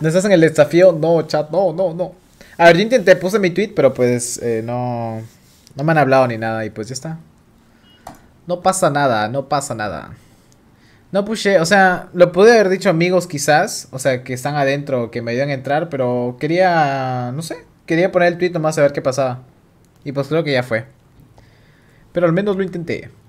¿Nos estás el desafío, no, chat, no, no, no. A ver, yo intenté, puse mi tweet, pero pues eh, no, no me han hablado ni nada y pues ya está. No pasa nada, no pasa nada. No puse, o sea, lo pude haber dicho amigos quizás, o sea, que están adentro, que me ayudan a entrar, pero quería, no sé, quería poner el tweet nomás a ver qué pasaba. Y pues creo que ya fue. Pero al menos lo intenté.